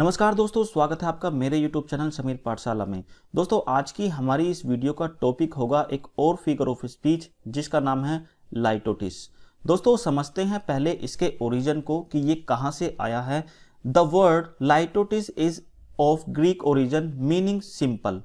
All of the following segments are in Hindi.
नमस्कार दोस्तों स्वागत है आपका मेरे यूट्यूब चैनल समीर पाठशाला में दोस्तों आज की हमारी इस वीडियो का टॉपिक होगा एक और फिगर ऑफ स्पीच जिसका नाम है लाइटोटिस दोस्तों समझते हैं पहले इसके ओरिजिन को कि ये कहाँ से आया है the word litotes is of Greek origin meaning simple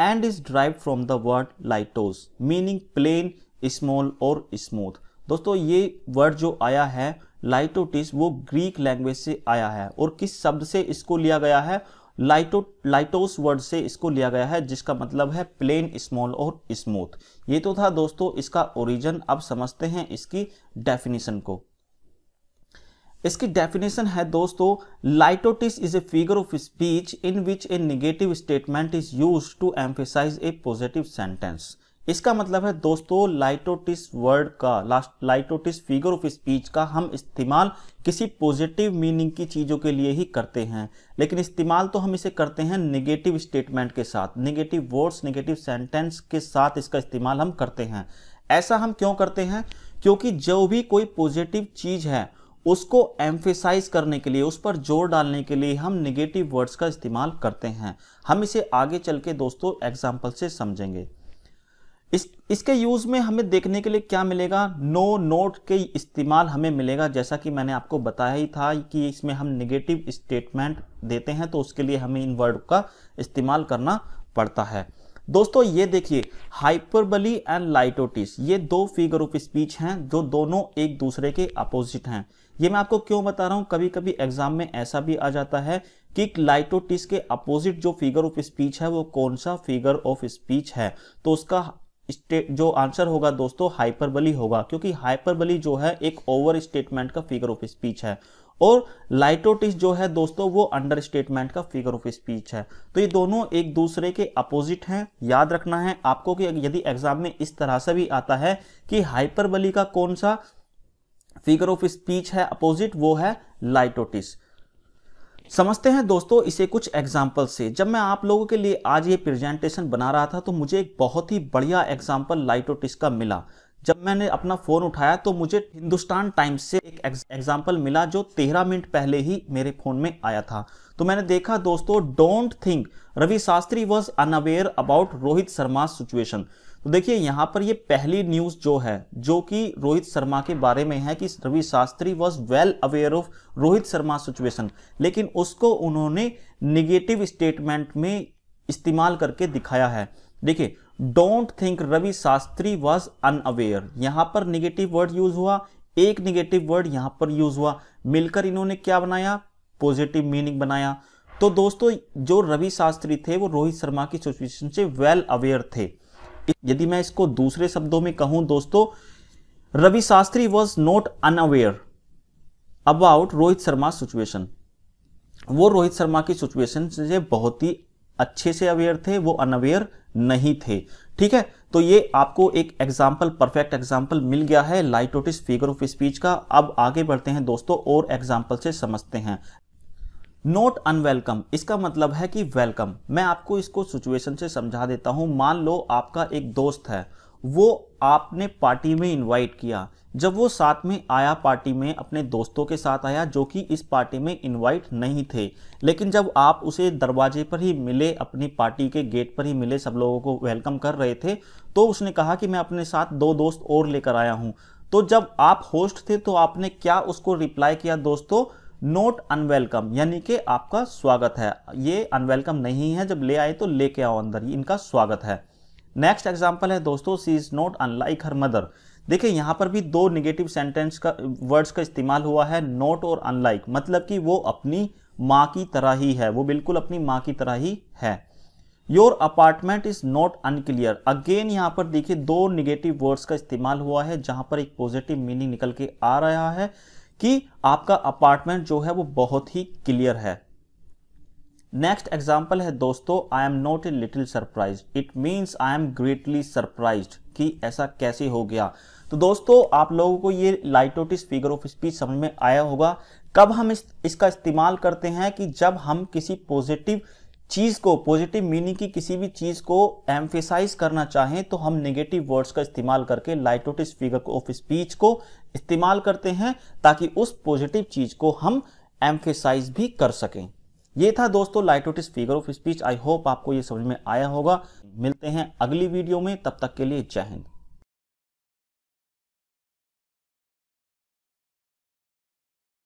and is drive from the word litos meaning plain small और स्मूथ दोस्तों ये वर्ड जो आया है लाइटोटिस वो ग्रीक लैंग्वेज से आया है और किस शब्द से इसको लिया गया है लाइटो लाइटोस वर्ड से इसको लिया गया है जिसका मतलब है प्लेन स्मॉल और स्मूथ ये तो था दोस्तों इसका ओरिजिन अब समझते हैं इसकी डेफिनेशन को इसकी डेफिनेशन है दोस्तों litotes is a figure of speech in which a negative statement is use to emphasise a positive sentence इसका मतलब है दोस्तों लाइटोटिस वर्ड का last litotes figure of speech का हम इस्तेमाल किसी पॉजिटिव मीनिंग की चीज़ों के लिए ही करते हैं लेकिन इस्तेमाल तो हम इसे करते हैं नेगेटिव स्टेटमेंट के साथ नेगेटिव वर्ड्स नेगेटिव सेंटेंस के साथ इसका इस्तेमाल हम करते हैं ऐसा हम क्यों करते हैं क्योंकि जो भी कोई पॉजिटिव चीज़ है उसको एम्फेसाइज करने के लिए उस पर जोर डालने के लिए हम नेगेटिव वर्ड्स का इस्तेमाल करते हैं हम इसे आगे चल के दोस्तों एग्जाम्पल से समझेंगे इस इसके यूज़ में हमें देखने के लिए क्या मिलेगा नो नोट के इस्तेमाल हमें मिलेगा जैसा कि मैंने आपको बताया ही था कि इसमें हम निगेटिव स्टेटमेंट देते हैं तो उसके लिए हमें इन वर्ड का इस्तेमाल करना पड़ता है दोस्तों ये देखिए हाइपरबली एंड लाइटोटिस ये दो फिगर ऑफ स्पीच हैं जो दोनों एक दूसरे के अपोजिट हैं ये मैं आपको क्यों बता रहा हूँ कभी कभी एग्जाम में ऐसा भी आ जाता है कि लाइटोटिस के अपोजिट जो फिगर ऑफ स्पीच है वो कौन सा फिगर ऑफ स्पीच है तो उसका स्टेट जो आंसर होगा दोस्तों हाइपरबली होगा क्योंकि हाइपरबली जो है एक ओवर स्टेटमेंट का फिगर ऑफ स्पीच है और लाइटोटिस जो है दोस्तों वो अंडर स्टेटमेंट का फिगर ऑफ स्पीच है तो ये दोनों एक दूसरे के अपोजिट हैं याद रखना है आपको कि यदि एग्जाम में इस तरह से भी आता है कि हाइपरबली का कौन सा फिगर ऑफ स्पीच है अपोजिट वो है लाइटोटिस समझते हैं दोस्तों इसे कुछ एग्जाम्पल से जब मैं आप लोगों के लिए आज ये प्रेजेंटेशन बना रहा था तो मुझे एक बहुत ही बढ़िया एग्जाम्पल लाइटोटिस का मिला जब मैंने अपना फ़ोन उठाया तो मुझे हिंदुस्तान टाइम्स से एक एग्जाम्पल मिला जो तेरह मिनट पहले ही मेरे फ़ोन में आया था तो मैंने देखा दोस्तों don't think Ravi Shastri was unaware about Rohit Sharma situation तो देखिए यहाँ पर ये पहली न्यूज़ जो है जो कि रोहित शर्मा के बारे में है कि Ravi Shastri was well aware of Rohit Sharma situation लेकिन उसको उन्होंने निगेटिव स्टेटमेंट में इस्तेमाल करके दिखाया है देखिए don't think Ravi Shastri was unaware यहाँ पर निगेटिव वर्ड यूज हुआ एक निगेटिव वर्ड यहाँ पर यूज हुआ मिलकर इन्होंने क्या बनाया पॉजिटिव मीनिंग बनाया तो दोस्तों जो रवि शास्त्री थे वो रोहित शर्मा की सिचुएशन से वेल अवेयर थे यदि मैं इसको दूसरे शब्दों में कहूं दोस्तों Ravi Shastri was not unaware about Rohit Sharma situation वो रोहित शर्मा की सिचुएशन से बहुत ही अच्छे से अवेयर थे वो अनअवेयर नहीं थे ठीक है तो ये आपको एक एग्जाम्पल परफेक्ट एग्जाम्पल मिल गया है लाइटोटिस फिगर ऑफ स्पीच का अब आगे बढ़ते हैं दोस्तों और एग्जाम्पल से समझते हैं नोट अनवेलकम इसका मतलब है कि वेलकम मैं आपको इसको सिचुएशन से समझा देता हूं मान लो आपका एक दोस्त है वो आपने पार्टी में इनवाइट किया जब वो साथ में आया पार्टी में अपने दोस्तों के साथ आया जो कि इस पार्टी में इनवाइट नहीं थे लेकिन जब आप उसे दरवाजे पर ही मिले अपनी पार्टी के गेट पर ही मिले सब लोगों को वेलकम कर रहे थे तो उसने कहा कि मैं अपने साथ दो दोस्त और लेकर आया हूँ तो जब आप होस्ट थे तो आपने क्या उसको रिप्लाई किया दोस्तों नोट अनवेलकम यानी कि आपका स्वागत है ये अनवेलकम नहीं है जब ले आए तो लेके आओ अंदर इनका स्वागत है नेक्स्ट एग्जाम्पल है दोस्तों she is not unlike her mother देखिए यहाँ पर भी दो निगेटिव सेंटेंस का वर्ड्स का इस्तेमाल हुआ है नोट और अनलाइक मतलब कि वो अपनी माँ की तरह ही है वो बिल्कुल अपनी माँ की तरह ही है your apartment is not unclear again यहाँ पर देखिए दो निगेटिव वर्ड्स का इस्तेमाल हुआ है जहाँ पर एक पॉजिटिव मीनिंग निकल के आ रहा है कि आपका अपार्टमेंट जो है वो बहुत ही क्लियर है नेक्स्ट एग्जाम्पल है दोस्तों I am not a little surprise it means I am greatly surprise कि ऐसा कैसे हो गया तो दोस्तों आप लोगों को ये लाइटोटिस फिगर ऑफ स्पीच समझ में आया होगा कब हम इस, इसका इस्तेमाल करते हैं कि जब हम किसी पॉजिटिव चीज़ को पॉजिटिव मीनिंग की किसी भी चीज़ को एम्फेसाइज करना चाहें तो हम नेगेटिव वर्ड्स का इस्तेमाल करके लाइटोटिस फिगर ऑफ स्पीच को इस्तेमाल करते हैं ताकि उस पॉजिटिव चीज़ को हम एम्फेसाइज भी कर सकें ये था दोस्तों litotes figure of speech I hope आपको ये समझ में आया होगा मिलते हैं अगली वीडियो में तब तक के लिए जय हिंद